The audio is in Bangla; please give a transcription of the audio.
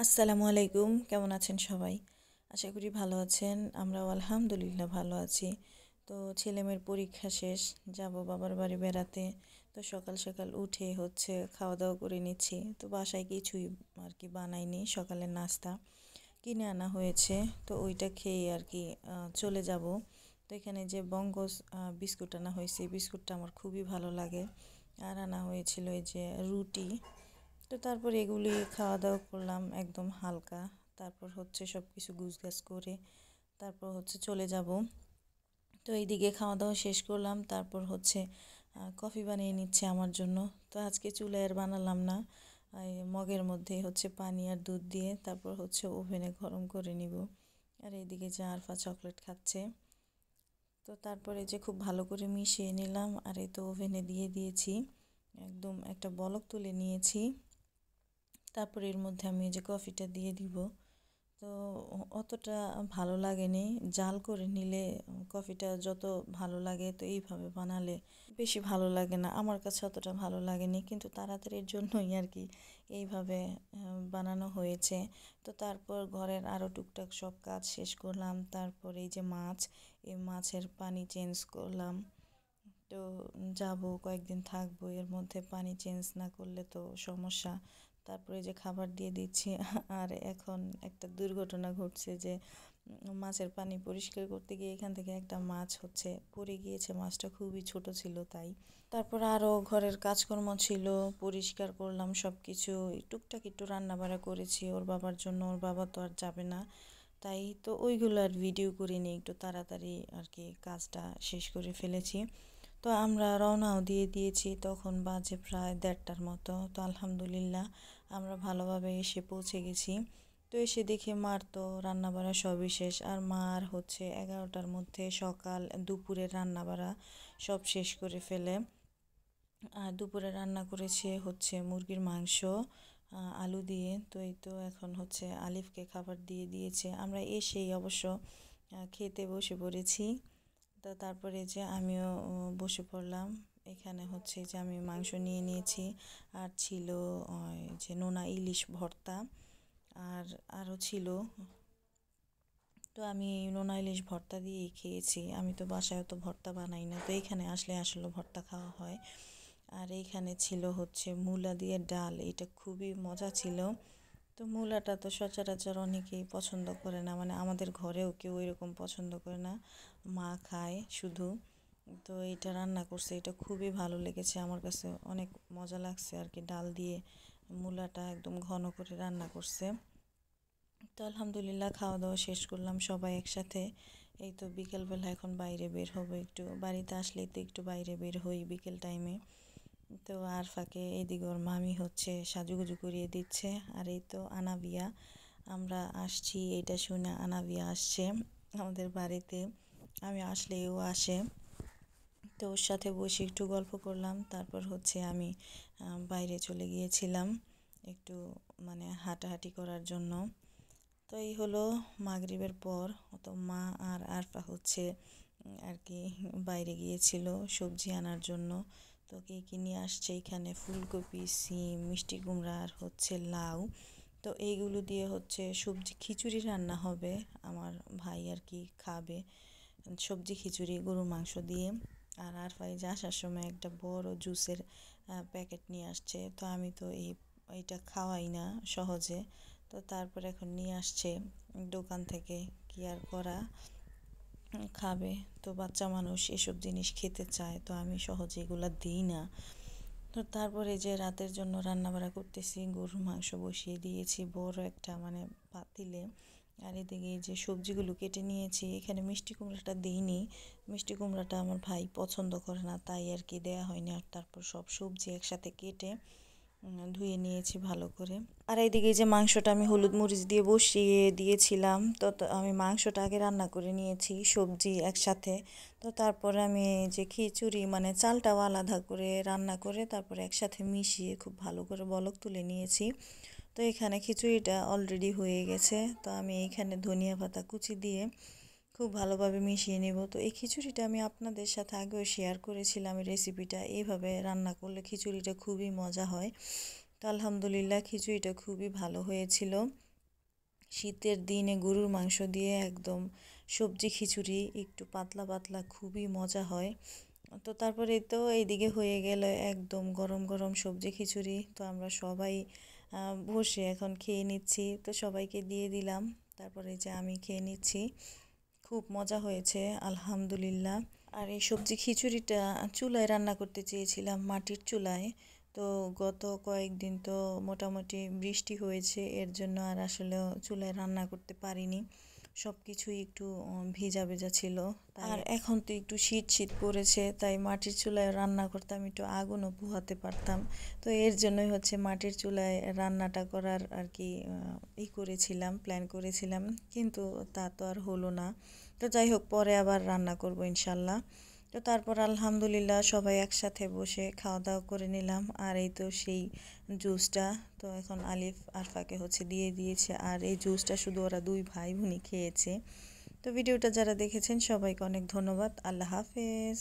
আসসালামু আলাইকুম কেমন আছেন সবাই আশা করি ভালো আছেন আমরাও আলহামদুলিল্লাহ ভালো আছি তো ছেলেমেয়ের পরীক্ষা শেষ যাব বাবার বাড়ি বেড়াতে তো সকাল সকাল উঠে হচ্ছে খাওয়া দাওয়া করে নিচ্ছি তো বাসায় কিছুই আর কি বানাইনি সকালের নাস্তা কিনে আনা হয়েছে তো ওইটা খেয়ে আর কি চলে যাব তো এখানে যে বঙ্গ বিস্কুট আনা হয়েছে বিস্কুটটা আমার খুবই ভালো লাগে আর আনা হয়েছিল এই যে রুটি তো তারপর এগুলি খাওয়া দাওয়া করলাম একদম হালকা তারপর হচ্ছে সব কিছু গুছগাছ করে তারপর হচ্ছে চলে যাব তো এইদিকে খাওয়া দাওয়া শেষ করলাম তারপর হচ্ছে কফি বানিয়ে নিচ্ছে আমার জন্য তো আজকে চুলায় আর বানালাম না মগের মধ্যে হচ্ছে পানি আর দুধ দিয়ে তারপর হচ্ছে ওভেনে গরম করে নিব আর এইদিকে যে আরফা চকলেট খাচ্ছে তো তারপরে যে খুব ভালো করে মিশিয়ে নিলাম আর এই তো ওভেনে দিয়ে দিয়েছি একদম একটা বলক তুলে নিয়েছি তারপরে এর মধ্যে আমি যে কফিটা দিয়ে দিব তো অতটা ভালো লাগেনি জাল করে নিলে কফিটা যত ভালো লাগে তো এইভাবে বানালে বেশি ভালো লাগে না আমার কাছে অতটা ভালো লাগেনি কিন্তু তাড়াতাড়ির জন্যই আর কি এইভাবে বানানো হয়েছে তো তারপর ঘরের আরও টুকটাক সব কাজ শেষ করলাম তারপর এই যে মাছ এই মাছের পানি চেঞ্জ করলাম তো যাবো কয়েকদিন থাকবো এর মধ্যে পানি চেঞ্জ না করলে তো সমস্যা তারপরে যে খাবার দিয়ে দিচ্ছি আর এখন একটা দুর্ঘটনা ঘটছে যে মাছের পানি পরিষ্কার করতে গিয়ে এখান থেকে একটা মাছ হচ্ছে পড়ে গিয়েছে মাছটা খুবই ছোট ছিল তাই তারপর আরও ঘরের কাজকর্ম ছিল পরিষ্কার করলাম সব কিছু টুকটাক একটু রান্নাবাড়া করেছি ওর বাবার জন্য ওর বাবা তো আর যাবে না তাই তো ওইগুলো আর ভিডিও করে একটু তাড়াতাড়ি আর কি কাজটা শেষ করে ফেলেছি তো আমরা রওনাও দিয়ে দিয়েছি তখন বাজে প্রায় দেড়টার মতো তো আলহামদুলিল্লাহ আমরা ভালোভাবে এসে পৌঁছে গেছি তো এসে দেখে মার তো বাড়া সবই শেষ আর মার হচ্ছে এগারোটার মধ্যে সকাল দুপুরে রান্নাবাড়া সব শেষ করে ফেলে আর দুপুরে রান্না করেছে হচ্ছে মুরগির মাংস আলু দিয়ে তো এই তো এখন হচ্ছে আলিফকে খাবার দিয়ে দিয়েছে আমরা এসেই অবশ্য খেতে বসে পড়েছি তো তারপরে যে আমিও বসে পড়লাম এখানে হচ্ছে যে আমি মাংস নিয়ে নিয়েছি আর ছিল যে নোনা ইলিশ ভর্তা আর আরও ছিল তো আমি নোনা ইলিশ ভর্তা দিয়েই খেয়েছি আমি তো বাসায় তো ভর্তা বানাই না তো এখানে আসলে আসলে ভর্তা খাওয়া হয় আর এইখানে ছিল হচ্ছে মূলা দিয়ে ডাল এটা খুবই মজা ছিল তো মূলাটা তো সচরাচর অনেকেই পছন্দ করে না মানে আমাদের ঘরেও কেউ এরকম পছন্দ করে না মা খায় শুধু তো এটা রান্না করছে এটা খুবই ভালো লেগেছে আমার কাছে অনেক মজা লাগছে আর কি ডাল দিয়ে মূলাটা একদম ঘন করে রান্না করছে তো আলহামদুলিল্লাহ খাওয়া দাওয়া শেষ করলাম সবাই একসাথে এই তো বিকেলবেলা এখন বাইরে বের হবো একটু বাড়িতে আসলেই তো একটু বাইরে বের হই বিকেল টাইমে তো আর ফাঁকে এদিকে ওর মামি হচ্ছে সাজুগুজু করিয়ে দিচ্ছে আর এই তো আনাবিয়া আমরা আসছি এটা শুনে আনাবিয়া আসছে আমাদের বাড়িতে আমি আসলে ও আসে তো ওর সাথে বসে একটু গল্প করলাম তারপর হচ্ছে আমি বাইরে চলে গিয়েছিলাম একটু মানে হাঁটাহাঁটি করার জন্য তো এই হলো মাগরিবের পর তো মা আর আরফা হচ্ছে আর কি বাইরে গিয়েছিল সবজি আনার জন্য তো কি নিয়ে আসছে এখানে ফুলকপি সিম মিষ্টি কুমড়া আর হচ্ছে লাউ তো এইগুলো দিয়ে হচ্ছে সবজি খিচুড়ি রান্না হবে আমার ভাই আর কি খাবে সবজি খিচুড়ি গরু মাংস দিয়ে আর আর ভাই যে আসার সময় একটা বড় জুসের প্যাকেট নিয়ে আসছে তো আমি তো এই এটা খাওয়াই না সহজে তো তারপর এখন নিয়ে আসছে দোকান থেকে কি আর করা খাবে তো বাচ্চা মানুষ এসব জিনিস খেতে চায় তো আমি সহজে এগুলো দিই না তো তারপরে যে রাতের জন্য রান্নাবাড়া করতেছি গরুর মাংস বসিয়ে দিয়েছি বড় একটা মানে পাতিলে আর এদিকে যে সবজিগুলো কেটে নিয়েছি এখানে মিষ্টি কুমড়াটা দিইনি মিষ্টি কুমড়াটা আমার ভাই পছন্দ করে না তাই আর কি দেয়া হয়নি আর তারপর সব সবজি একসাথে কেটে ধুয়ে নিয়েছি ভালো করে আর এইদিকে যে মাংসটা আমি হলুদ মরিচ দিয়ে বসিয়ে দিয়েছিলাম তো আমি মাংসটা আগে রান্না করে নিয়েছি সবজি একসাথে তো তারপরে আমি যে খিচুড়ি মানে চালটাও আলাদা করে রান্না করে তারপরে একসাথে মিশিয়ে খুব ভালো করে বলক তুলে নিয়েছি তো এখানে খিচুড়িটা অলরেডি হয়ে গেছে তো আমি এখানে ধনিয়া পাতা কুচি দিয়ে খুব ভালোভাবে মিশিয়ে নেব তো এই খিচুড়িটা আমি আপনাদের সাথে আগেও শেয়ার করেছিলাম রেসিপিটা এইভাবে রান্না করলে খিচুড়িটা খুবই মজা হয় তো আলহামদুলিল্লাহ খিচুড়িটা খুবই ভালো হয়েছিল শীতের দিনে গরুর মাংস দিয়ে একদম সবজি খিচুড়ি একটু পাতলা পাতলা খুবই মজা হয় তো তারপরে তো এইদিকে হয়ে গেল একদম গরম গরম সবজি খিচুড়ি তো আমরা সবাই বসে এখন খেয়ে নিচ্ছি তো সবাইকে দিয়ে দিলাম তারপরে যে আমি খেয়ে নিচ্ছি খুব মজা হয়েছে আলহামদুলিল্লাহ আর এই সবজি খিচুড়িটা চুলায় রান্না করতে চেয়েছিলাম মাটির চুলায় তো গত কয়েকদিন তো মোটামুটি বৃষ্টি হয়েছে এর জন্য আর আসলে চুলায় রান্না করতে পারিনি সব কিছুই একটু ভেজা ভেজা ছিল আর এখন তো একটু শীত শীত পড়েছে তাই মাটির চুলায় রান্না করতাম একটু আগুনও পোহাতে পারতাম তো এর জন্যই হচ্ছে মাটির চুলায় রান্নাটা করার আর কি ই করেছিলাম প্ল্যান করেছিলাম কিন্তু তা তো আর হলো না তো যাই হোক পরে আবার রান্না করবো ইনশাল্লাহ তো তারপর আলহামদুলিল্লাহ সবাই একসাথে বসে খাওয়া দাওয়া করে নিলাম আর এই তো সেই জুসটা তো এখন আলিফ আরফাকে হচ্ছে দিয়ে দিয়েছে আর এই জুসটা শুধু ওরা দুই ভাই বোনই খেয়েছে তো ভিডিওটা যারা দেখেছেন সবাইকে অনেক ধন্যবাদ আল্লাহ হাফেজ